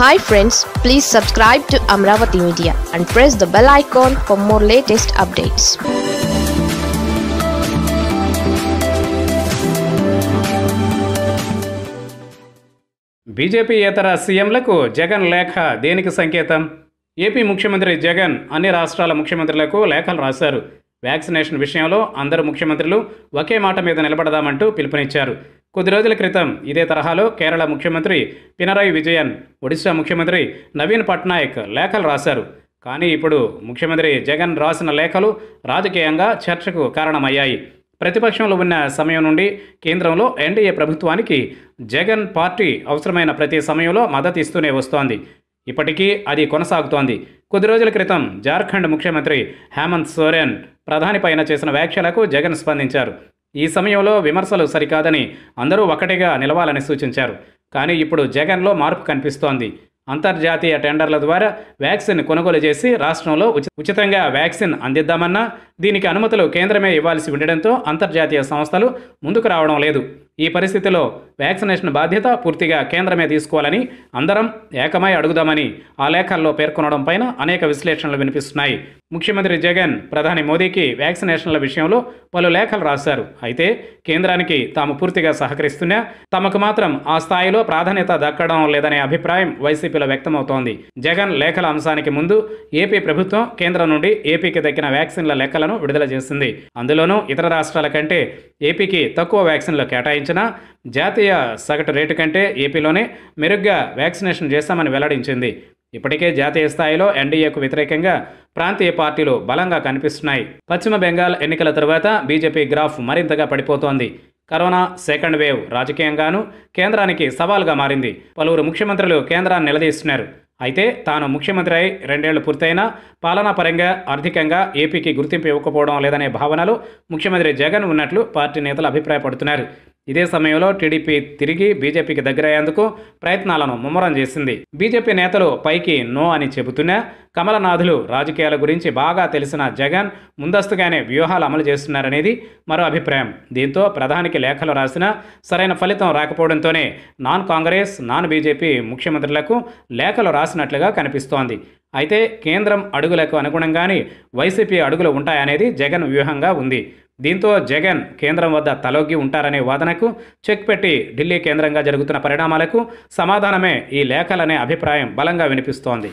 hi friends please subscribe to Amaravati media and press the bell icon for more latest updates బీజేపీయేతర సీఎంలకు జగన్ లేఖ దేనికి సంకేతం ఏపీ ముఖ్యమంత్రి జగన్ అన్ని రాష్ట్రాల ముఖ్యమంత్రులకు లేఖలు రాశారు వ్యాక్సినేషన్ విషయంలో అందరు ముఖ్యమంత్రులు ఒకే మాట మీద నిలబడదామంటూ పిలుపునిచ్చారు కొద్ది రోజుల క్రితం ఇదే తరహాలో కేరళ ముఖ్యమంత్రి పినరాయి విజయన్ ఒడిశా ముఖ్యమంత్రి నవీన్ పట్నాయక్ లేఖలు రాశారు కానీ ఇప్పుడు ముఖ్యమంత్రి జగన్ రాసిన లేఖలు రాజకీయంగా చర్చకు కారణమయ్యాయి ప్రతిపక్షంలో ఉన్న సమయం నుండి కేంద్రంలో ఎన్డీఏ ప్రభుత్వానికి జగన్ పార్టీ అవసరమైన ప్రతి సమయంలో మద్దతు ఇస్తూనే వస్తోంది ఇప్పటికీ అది కొనసాగుతోంది కొద్ది రోజుల క్రితం జార్ఖండ్ ముఖ్యమంత్రి హేమంత్ సోరెన్ ప్రధాని పైన చేసిన వ్యాఖ్యలకు జగన్ స్పందించారు ఈ సమయంలో విమర్శలు సరికాదని అందరూ ఒక్కటిగా నిలవాలని సూచించారు కానీ ఇప్పుడు జగన్లో మార్పు కనిపిస్తోంది అంతర్జాతీయ టెండర్ల ద్వారా వ్యాక్సిన్ కొనుగోలు చేసి రాష్ట్రంలో ఉచితంగా వ్యాక్సిన్ అందిద్దామన్నా దీనికి అనుమతులు కేంద్రమే ఇవ్వాల్సి ఉండడంతో అంతర్జాతీయ సంస్థలు ముందుకు రావడం లేదు ఈ పరిస్థితిలో వ్యాక్సినేషన్ బాధ్యత పూర్తిగా కేంద్రమే తీసుకోవాలని అందరం ఏకమై అడుగుదామని ఆ లేఖల్లో పేర్కొనడం పైన అనేక విశ్లేషణలు వినిపిస్తున్నాయి ముఖ్యమంత్రి జగన్ ప్రధాని మోదీకి వ్యాక్సినేషన్ల విషయంలో పలు లేఖలు రాశారు అయితే కేంద్రానికి తాము పూర్తిగా సహకరిస్తున్నా తమకు మాత్రం ఆ స్థాయిలో ప్రాధాన్యత దక్కడం లేదనే అభిప్రాయం వైసీపీలో వ్యక్తమవుతోంది జగన్ లేఖల అంశానికి ముందు ఏపీ ప్రభుత్వం కేంద్రం నుండి ఏపీకి దక్కిన వ్యాక్సిన్ల లెక్కలను విడుదల చేసింది అందులోనూ ఇతర రాష్ట్రాల కంటే ఏపీకి తక్కువ వ్యాక్సిన్లు కేటాయించినా జాతీయ సగటు రేటు కంటే ఏపీలోనే మెరుగ్గా వ్యాక్సినేషన్ చేస్తామని వెల్లడించింది ఇప్పటికే జాతీయ స్థాయిలో ఎన్డీఏకు వ్యతిరేకంగా ప్రాంతీయ పార్టీలు బలంగా కనిపిస్తున్నాయి పశ్చిమ బెంగాల్ ఎన్నికల తర్వాత బీజేపీ గ్రాఫ్ మరింతగా పడిపోతోంది కరోనా సెకండ్ వేవ్ రాజకీయంగానూ కేంద్రానికి సవాల్గా మారింది పలువురు ముఖ్యమంత్రులు కేంద్రాన్ని నిలదీస్తున్నారు అయితే తాను ముఖ్యమంత్రి అయి రెండేళ్లు పూర్తయినా పాలనాపరంగా ఆర్థికంగా ఏపీకి గుర్తింపు ఇవ్వకపోవడం లేదనే భావనలు ముఖ్యమంత్రి జగన్ ఉన్నట్లు పార్టీ నేతలు అభిప్రాయపడుతున్నారు ఇదే సమయంలో టీడీపీ తిరిగి బీజేపీకి దగ్గరయ్యేందుకు ప్రయత్నాలను ముమ్మరం చేసింది బీజేపీ నేతలు పైకి నో అని చెబుతున్నా కమలనాథులు రాజకీయాల గురించి బాగా తెలిసిన జగన్ ముందస్తుగానే వ్యూహాలు అమలు చేస్తున్నారనేది మరో అభిప్రాయం దీంతో ప్రధానికి లేఖలు రాసినా సరైన ఫలితం రాకపోవడంతోనే నాన్ కాంగ్రెస్ నాన్ బీజేపీ ముఖ్యమంత్రులకు లేఖలు రాసినట్లుగా కనిపిస్తోంది అయితే కేంద్రం అడుగులకు అనుగుణంగానే వైసీపీ అడుగులు ఉంటాయనేది జగన్ వ్యూహంగా ఉంది దీంతో జగన్ కేంద్రం వద్ద తలొగ్గి ఉంటారనే వాదనకు చెక్ పెట్టి ఢిల్లీ కేంద్రంగా జరుగుతున్న పరిణామాలకు సమాధానమే ఈ లేఖలనే అభిప్రాయం బలంగా వినిపిస్తోంది